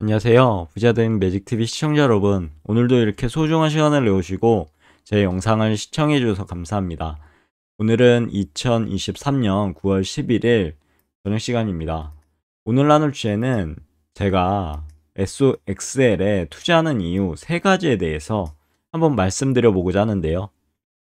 안녕하세요. 부자된 매직TV 시청자 여러분. 오늘도 이렇게 소중한 시간을 내오시고 제 영상을 시청해주셔서 감사합니다. 오늘은 2023년 9월 11일 저녁 시간입니다. 오늘 나눌 주제는 제가 SOXL에 투자하는 이유 세 가지에 대해서 한번 말씀드려보고자 하는데요.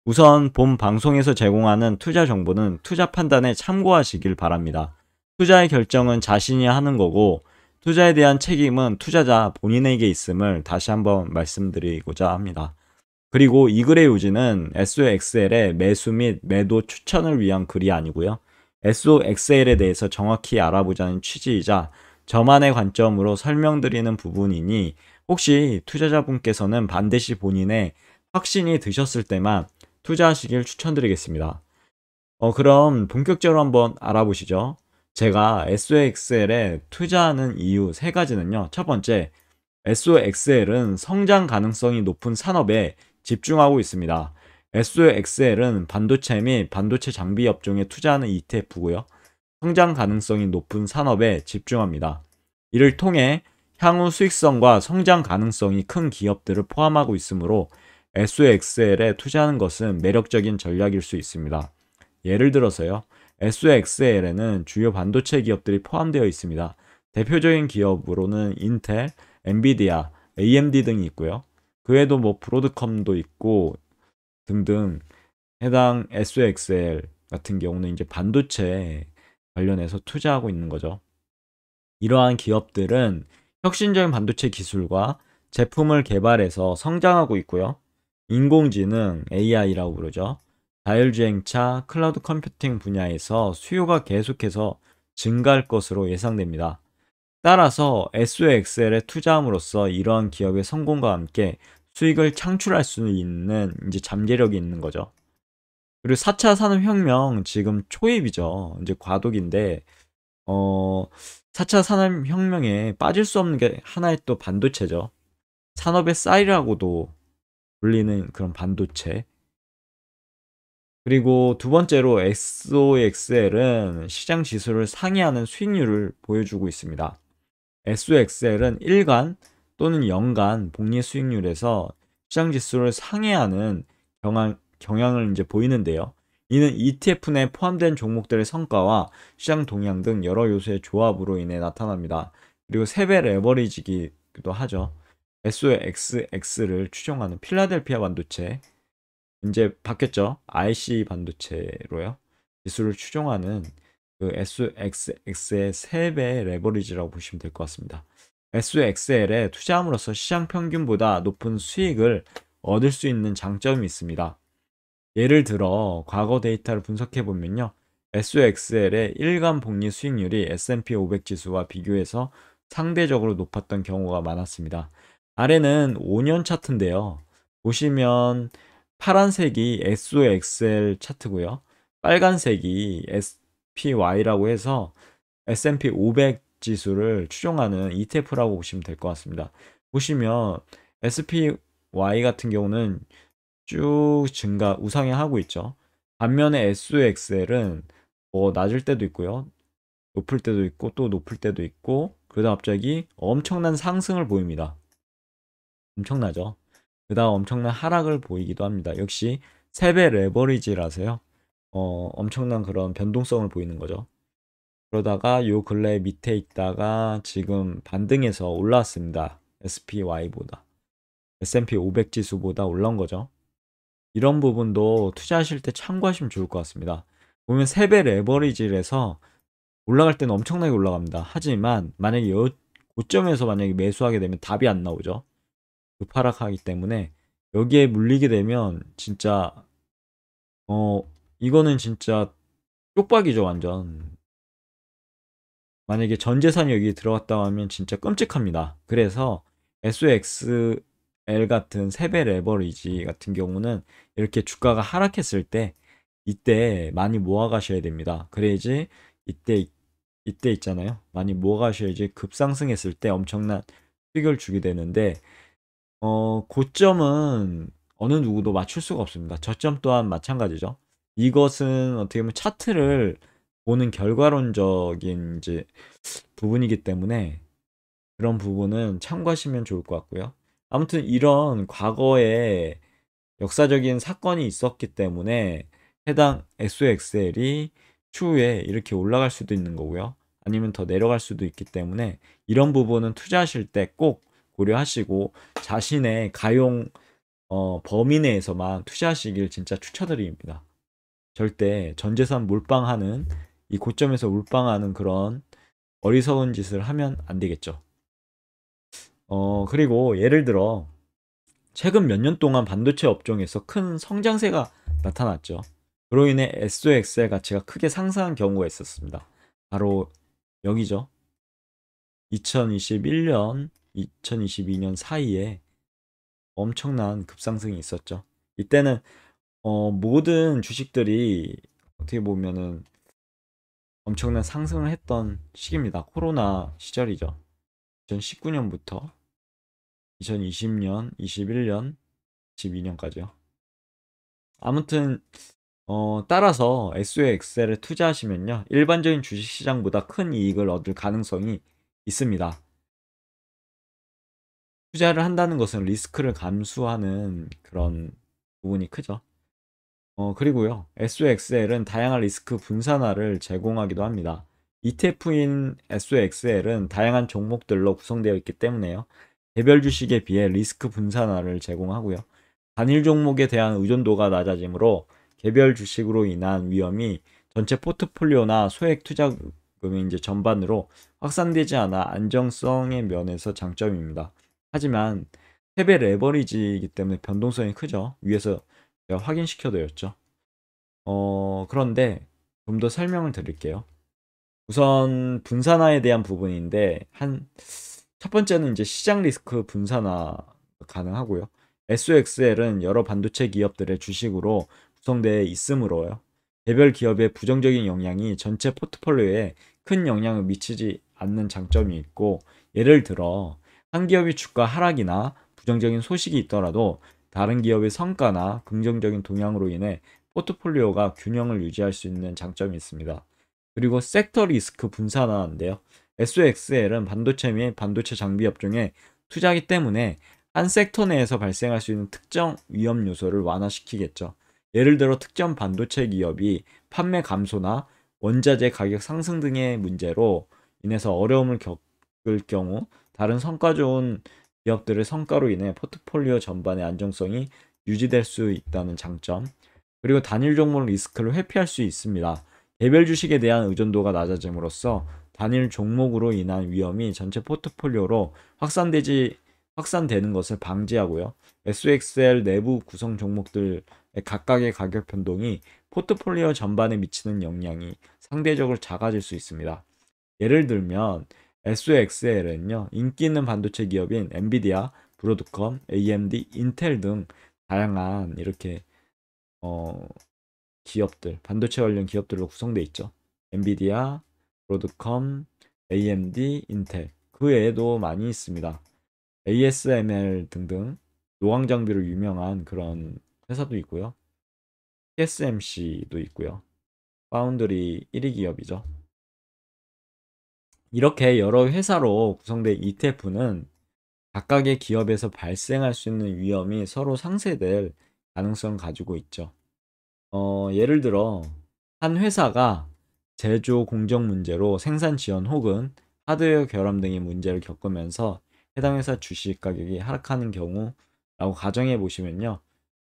우선 본 방송에서 제공하는 투자 정보는 투자 판단에 참고하시길 바랍니다. 투자의 결정은 자신이 하는 거고 투자에 대한 책임은 투자자 본인에게 있음을 다시 한번 말씀드리고자 합니다. 그리고 이 글의 요지는 SOXL의 매수 및 매도 추천을 위한 글이 아니고요. SOXL에 대해서 정확히 알아보자는 취지이자 저만의 관점으로 설명드리는 부분이니 혹시 투자자분께서는 반드시 본인의 확신이 드셨을 때만 투자하시길 추천드리겠습니다. 어, 그럼 본격적으로 한번 알아보시죠. 제가 SOXL에 투자하는 이유 세 가지는요. 첫 번째, SOXL은 성장 가능성이 높은 산업에 집중하고 있습니다. SOXL은 반도체 및 반도체 장비 업종에 투자하는 ETF고요. 성장 가능성이 높은 산업에 집중합니다. 이를 통해 향후 수익성과 성장 가능성이 큰 기업들을 포함하고 있으므로 SOXL에 투자하는 것은 매력적인 전략일 수 있습니다. 예를 들어서요. SOXL에는 주요 반도체 기업들이 포함되어 있습니다. 대표적인 기업으로는 인텔, 엔비디아, AMD 등이 있고요. 그 외에도 뭐 브로드컴도 있고 등등 해당 SOXL 같은 경우는 이제 반도체 관련해서 투자하고 있는 거죠. 이러한 기업들은 혁신적인 반도체 기술과 제품을 개발해서 성장하고 있고요. 인공지능 AI라고 부르죠. 자율주행차, 클라우드 컴퓨팅 분야에서 수요가 계속해서 증가할 것으로 예상됩니다. 따라서 SOXL에 투자함으로써 이러한 기업의 성공과 함께 수익을 창출할 수 있는 이제 잠재력이 있는 거죠. 그리고 4차 산업혁명 지금 초입이죠. 이제 과도기인데 어 4차 산업혁명에 빠질 수 없는 게 하나의 또 반도체죠. 산업의 쌀이라고도 불리는 그런 반도체. 그리고 두 번째로 SOXL은 시장 지수를 상회하는 수익률을 보여주고 있습니다. SOXL은 일간 또는 연간 복리 수익률에서 시장 지수를 상회하는 경향, 경향을 이제 보이는데요. 이는 ETF 내 포함된 종목들의 성과와 시장 동향 등 여러 요소의 조합으로 인해 나타납니다. 그리고 세배 레버리지기도 하죠. SOXX를 추종하는 필라델피아 반도체 이제 바뀌었죠. IC 반도체로요. 기술을 추종하는 그 SXX의 3배 레버리지라고 보시면 될 것 같습니다. SXL에 투자함으로써 시장 평균보다 높은 수익을 얻을 수 있는 장점이 있습니다. 예를 들어 과거 데이터를 분석해 보면요. SXL의 일간 복리 수익률이 S&P 500 지수와 비교해서 상대적으로 높았던 경우가 많았습니다. 아래는 5년 차트인데요. 보시면 파란색이 SOXL 차트고요. 빨간색이 SPY라고 해서 S&P 500 지수를 추종하는 ETF라고 보시면 될 것 같습니다. 보시면 SPY 같은 경우는 쭉 증가 우상향하고 있죠. 반면에 SOXL은 뭐 낮을 때도 있고요. 높을 때도 있고 또 높을 때도 있고 그러다 갑자기 엄청난 상승을 보입니다. 엄청나죠. 그다음 엄청난 하락을 보이기도 합니다. 역시 3배 레버리지라서요. 어, 엄청난 그런 변동성을 보이는 거죠. 그러다가 요 근래 밑에 있다가 지금 반등해서 올라왔습니다. SPY보다. S&P 500 지수보다 올라온 거죠. 이런 부분도 투자하실 때 참고하시면 좋을 것 같습니다. 보면 3배 레버리지에서 올라갈 때는 엄청나게 올라갑니다. 하지만 만약에 요 고점에서 만약에 매수하게 되면 답이 안 나오죠. 급하락하기 때문에 여기에 물리게 되면 진짜 어 이거는 진짜 쪽박이죠 완전 만약에 전 재산이 여기 들어갔다 하면 진짜 끔찍합니다 그래서 SOXL 같은 세배 레버리지 같은 경우는 이렇게 주가가 하락했을 때 이때 많이 모아 가셔야 됩니다 그래야지 이때 이때 있잖아요 많이 모아 가셔야지 급상승했을 때 엄청난 수익을 주게 되는데 어, 고점은 어느 누구도 맞출 수가 없습니다. 저점 또한 마찬가지죠. 이것은 어떻게 보면 차트를 보는 결과론적인 이제 부분이기 때문에 그런 부분은 참고하시면 좋을 것 같고요. 아무튼 이런 과거에 역사적인 사건이 있었기 때문에 해당 SOXL이 추후에 이렇게 올라갈 수도 있는 거고요. 아니면 더 내려갈 수도 있기 때문에 이런 부분은 투자하실 때꼭 고려하시고 자신의 가용 어, 범위 내에서만 투자하시길 진짜 추천드립니다. 절대 전재산 몰빵하는 이 고점에서 몰빵하는 그런 어리석은 짓을 하면 안 되겠죠. 어, 그리고 예를 들어 최근 몇 년 동안 반도체 업종에서 큰 성장세가 나타났죠. 그로 인해 SOX의 가치가 크게 상승한 경우가 있었습니다. 바로 여기죠. 2021년 2022년 사이에 엄청난 급상승이 있었죠. 이때는 어, 모든 주식들이 어떻게 보면은 엄청난 상승을 했던 시기입니다. 코로나 시절이죠. 2019년부터 2020년, 21년, 22년까지요. 아무튼 어, 따라서 SOXL에 투자하시면요. 일반적인 주식시장보다 큰 이익을 얻을 가능성이 있습니다. 투자를 한다는 것은 리스크를 감수하는 그런 부분이 크죠. 어, 그리고요. SOXL은 다양한 리스크 분산화를 제공하기도 합니다. ETF인 SOXL은 다양한 종목들로 구성되어 있기 때문에요. 개별 주식에 비해 리스크 분산화를 제공하고요. 단일 종목에 대한 의존도가 낮아지므로 개별 주식으로 인한 위험이 전체 포트폴리오나 소액 투자금이 이제 전반으로 확산되지 않아 안정성의 면에서 장점입니다. 하지만 패배 레버리지이기 때문에 변동성이 크죠. 위에서 제가 확인시켜드렸죠. 어, 그런데 좀 더 설명을 드릴게요. 우선 분산화에 대한 부분인데 한 첫 번째는 이제 시장 리스크 분산화 가능하고요. SOXL은 여러 반도체 기업들의 주식으로 구성되어 있으므로요. 개별 기업의 부정적인 영향이 전체 포트폴리오에 큰 영향을 미치지 않는 장점이 있고 예를 들어 한 기업의 주가 하락이나 부정적인 소식이 있더라도 다른 기업의 성과나 긍정적인 동향으로 인해 포트폴리오가 균형을 유지할 수 있는 장점이 있습니다. 그리고 섹터 리스크 분산화인데요. SOXL은 반도체 및 반도체 장비 업종에 투자하기 때문에 한 섹터 내에서 발생할 수 있는 특정 위험 요소를 완화시키겠죠. 예를 들어 특정 반도체 기업이 판매 감소나 원자재 가격 상승 등의 문제로 인해서 어려움을 겪고 을 경우 다른 성과 좋은 기업들의 성과로 인해 포트폴리오 전반의 안정성이 유지될 수 있다는 장점 그리고 단일 종목 리스크를 회피할 수 있습니다. 개별 주식에 대한 의존도가 낮아짐으로써 단일 종목으로 인한 위험이 전체 포트폴리오로 확산되지 확산되는 것을 방지하고요. SXL 내부 구성 종목들 각각의 가격 변동이 포트폴리오 전반에 미치는 영향이 상대적으로 작아질 수 있습니다. 예를 들면 SOXL은요, 인기 있는 반도체 기업인 엔비디아, 브로드컴, AMD, 인텔 등 다양한 이렇게 어, 기업들, 반도체 관련 기업들로 구성되어 있죠. 엔비디아, 브로드컴, AMD, 인텔 그 외에도 많이 있습니다. ASML 등등 노광 장비로 유명한 그런 회사도 있고요. TSMC도 있고요. 파운드리 1위 기업이죠. 이렇게 여러 회사로 구성된 ETF는 각각의 기업에서 발생할 수 있는 위험이 서로 상쇄될 가능성을 가지고 있죠. 어, 예를 들어 한 회사가 제조 공정 문제로 생산 지연 혹은 하드웨어 결함 등의 문제를 겪으면서 해당 회사 주식 가격이 하락하는 경우라고 가정해 보시면요.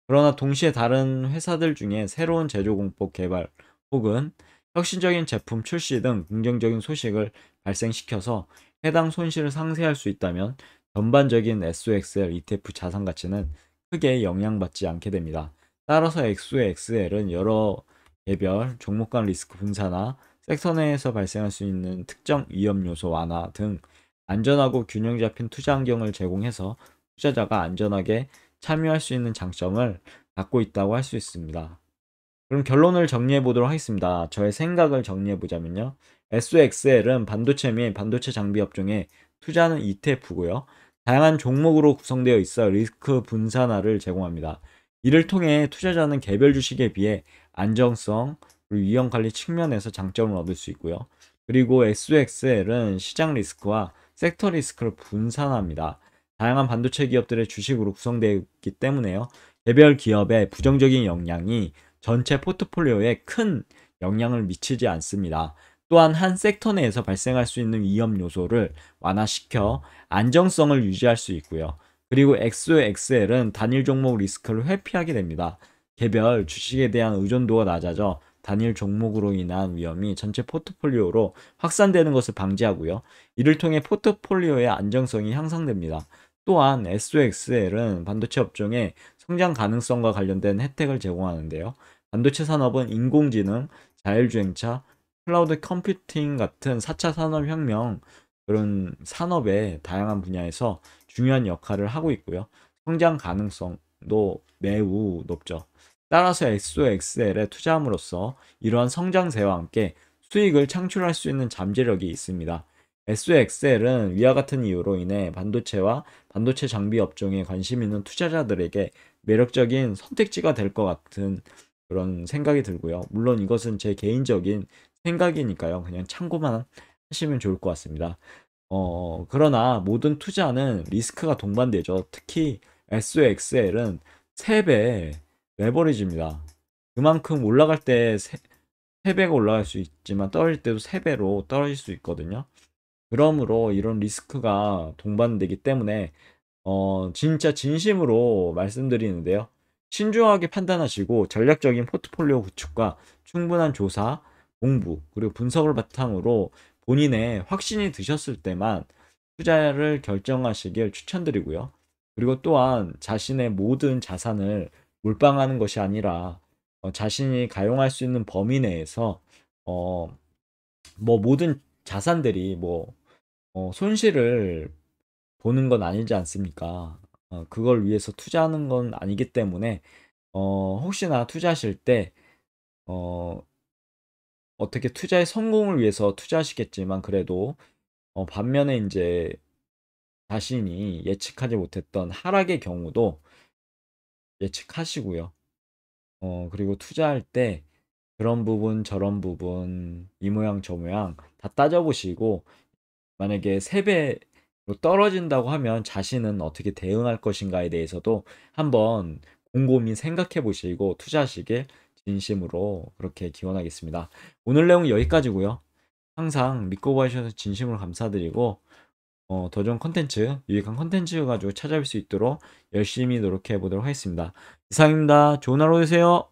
그러나 동시에 다른 회사들 중에 새로운 제조 공법 개발 혹은 혁신적인 제품 출시 등 긍정적인 소식을 발생시켜서 해당 손실을 상쇄할 수 있다면 전반적인 SOXL ETF 자산 가치는 크게 영향받지 않게 됩니다. 따라서 XOXL은 여러 개별 종목 간 리스크 분산화, 섹터 내에서 발생할 수 있는 특정 위험 요소 완화 등 안전하고 균형 잡힌 투자 환경을 제공해서 투자자가 안전하게 참여할 수 있는 장점을 갖고 있다고 할 수 있습니다. 그럼 결론을 정리해 보도록 하겠습니다. 저의 생각을 정리해 보자면요. s x l 은 반도체 및 반도체 장비 업종에 투자하는 ETF고요. 다양한 종목으로 구성되어 있어 리스크 분산화를 제공합니다. 이를 통해 투자자는 개별 주식에 비해 안정성, 그리고 위험 관리 측면에서 장점을 얻을 수 있고요. 그리고 s x l 은 시장 리스크와 섹터 리스크를 분산합니다. 다양한 반도체 기업들의 주식으로 구성되어 있기 때문에요. 개별 기업의 부정적인 영향이 전체 포트폴리오에 큰 영향을 미치지 않습니다. 또한 한 섹터 내에서 발생할 수 있는 위험 요소를 완화시켜 안정성을 유지할 수 있고요. 그리고 XOXL은 단일 종목 리스크를 회피하게 됩니다. 개별 주식에 대한 의존도가 낮아져 단일 종목으로 인한 위험이 전체 포트폴리오로 확산되는 것을 방지하고요. 이를 통해 포트폴리오의 안정성이 향상됩니다. 또한 SOXL은 반도체 업종의 성장 가능성과 관련된 혜택을 제공하는데요. 반도체 산업은 인공지능, 자율주행차, 클라우드 컴퓨팅 같은 4차 산업혁명 그런 산업의 다양한 분야에서 중요한 역할을 하고 있고요. 성장 가능성도 매우 높죠. 따라서 s o x l 에 투자함으로써 이러한 성장세와 함께 수익을 창출할 수 있는 잠재력이 있습니다. SXL은 위와 같은 이유로 인해 반도체와 반도체 장비 업종에 관심 있는 투자자들에게 매력적인 선택지가 될 것 같은 그런 생각이 들고요. 물론 이것은 제 개인적인 생각이니까요. 그냥 참고만 하시면 좋을 것 같습니다. 어, 그러나 모든 투자는 리스크가 동반되죠. 특히 SOXL은 3배 레버리지입니다. 그만큼 올라갈 때 3, 3배가 올라갈 수 있지만 떨어질 때도 3배로 떨어질 수 있거든요. 그러므로 이런 리스크가 동반되기 때문에 어, 진짜 진심으로 말씀드리는데요. 신중하게 판단하시고 전략적인 포트폴리오 구축과 충분한 조사, 공부, 그리고 분석을 바탕으로 본인의 확신이 드셨을 때만 투자를 결정하시길 추천드리고요. 그리고 또한 자신의 모든 자산을 몰빵하는 것이 아니라 어, 자신이 가용할 수 있는 범위 내에서 어, 뭐 모든 자산들이 뭐 어, 손실을 보는 건 아니지 않습니까? 어, 그걸 위해서 투자하는 건 아니기 때문에 어, 혹시나 투자하실 때 어, 어떻게 투자의 성공을 위해서 투자하시겠지만 그래도 어, 반면에 이제 자신이 예측하지 못했던 하락의 경우도 예측하시고요. 어, 그리고 투자할 때 그런 부분 저런 부분 이 모양 저 모양 다 따져보시고 만약에 3배 뭐 떨어진다고 하면 자신은 어떻게 대응할 것인가에 대해서도 한번 곰곰이 생각해 보시고 투자하시길 진심으로 그렇게 기원하겠습니다. 오늘 내용 여기까지고요. 항상 믿고 봐주셔서 진심으로 감사드리고 어, 더 좋은 컨텐츠, 유익한 컨텐츠 가지고 찾아뵐 수 있도록 열심히 노력해 보도록 하겠습니다. 이상입니다. 좋은 하루 되세요.